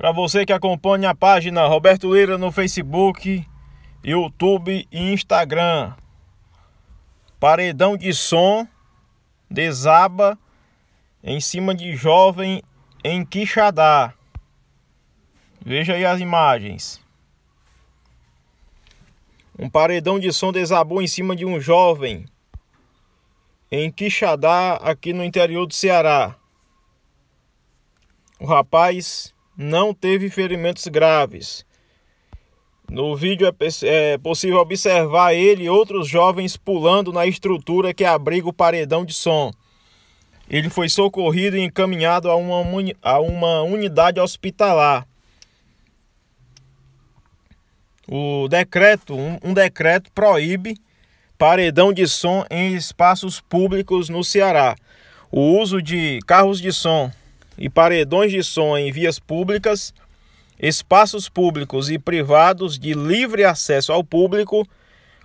Para você que acompanha a página Roberto Lira no Facebook, YouTube e Instagram. Paredão de som desaba em cima de jovem em Quixadá. Veja aí as imagens. Um paredão de som desabou em cima de um jovem em Quixadá, aqui no interior do Ceará. O rapaz não teve ferimentos graves. No vídeo é, é, possível observar ele e outros jovens pulando na estrutura que abriga o paredão de som. Ele foi socorrido e encaminhado a uma, a uma unidade hospitalar. O decreto, um, um decreto proíbe paredão de som em espaços públicos no Ceará. O uso de carros de som e paredões de som em vias públicas, espaços públicos e privados de livre acesso ao público,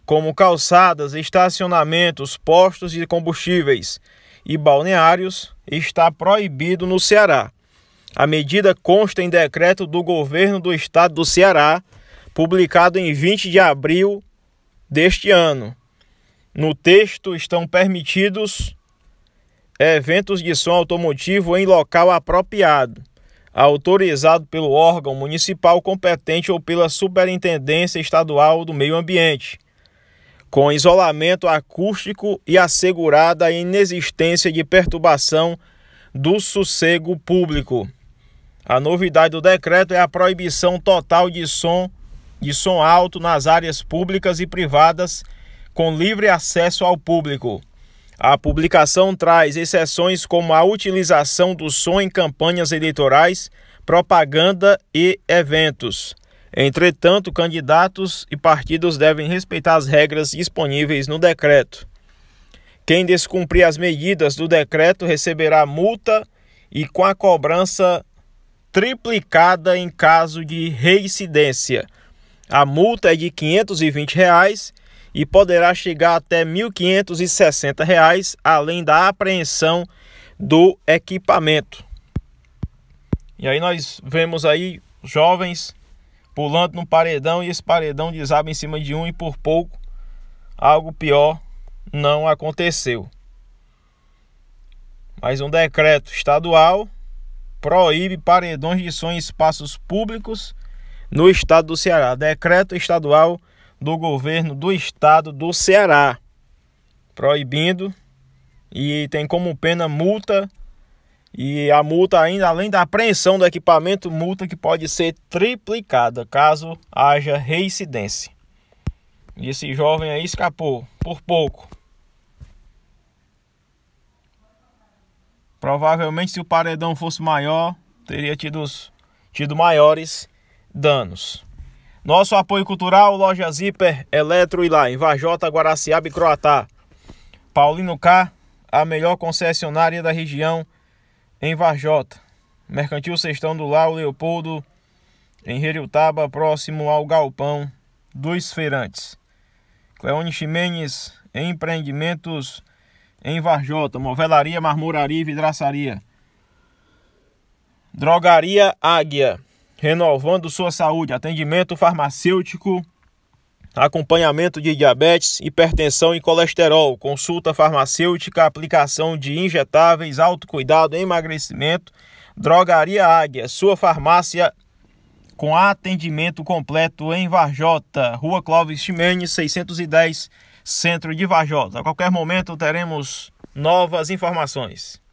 como calçadas, estacionamentos, postos de combustíveis e balneários, está proibido no Ceará. A medida consta em decreto do governo do estado do Ceará, publicado em 20 de abril deste ano. No texto estão permitidos eventos de som automotivo em local apropriado, autorizado pelo órgão municipal competente ou pela Superintendência Estadual do Meio Ambiente, com isolamento acústico e assegurada a inexistência de perturbação do sossego público. A novidade do decreto é a proibição total de som de som alto nas áreas públicas e privadas com livre acesso ao público. A publicação traz exceções como a utilização do som em campanhas eleitorais, propaganda e eventos. Entretanto, candidatos e partidos devem respeitar as regras disponíveis no decreto. Quem descumprir as medidas do decreto receberá multa e com a cobrança triplicada em caso de reincidência. A multa é de R$ 520 reais e poderá chegar até R$ 1.560, reais, além da apreensão do equipamento. E aí nós vemos aí jovens pulando no paredão e esse paredão desaba em cima de um e por pouco algo pior não aconteceu. Mas um decreto estadual proíbe paredões de som em espaços públicos no estado do Ceará. Decreto estadual do governo do estado do Ceará, proibindo e tem como pena multa e a multa ainda além da apreensão do equipamento, multa que pode ser triplicada caso haja reincidência. E esse jovem aí escapou por pouco. Provavelmente se o paredão fosse maior, teria tido, tido maiores danos. Nosso apoio cultural, Loja Zipper, Eletro e lá, em Vajota, Guaraciaba e Croatá. Paulino K, a melhor concessionária da região em Vajota. Mercantil Sextão do Lau Leopoldo, em Reriutaba, próximo ao Galpão dos Feirantes. Cleone Ximenes, empreendimentos em Varjota, Movelaria, Marmoraria e Vidraçaria. Drogaria Águia renovando sua saúde, atendimento farmacêutico, acompanhamento de diabetes, hipertensão e colesterol, consulta farmacêutica, aplicação de injetáveis, autocuidado, emagrecimento, drogaria Águia, sua farmácia com atendimento completo em Varjota, Rua Clóvis Ximenes, 610, centro de Varjota. A qualquer momento teremos novas informações.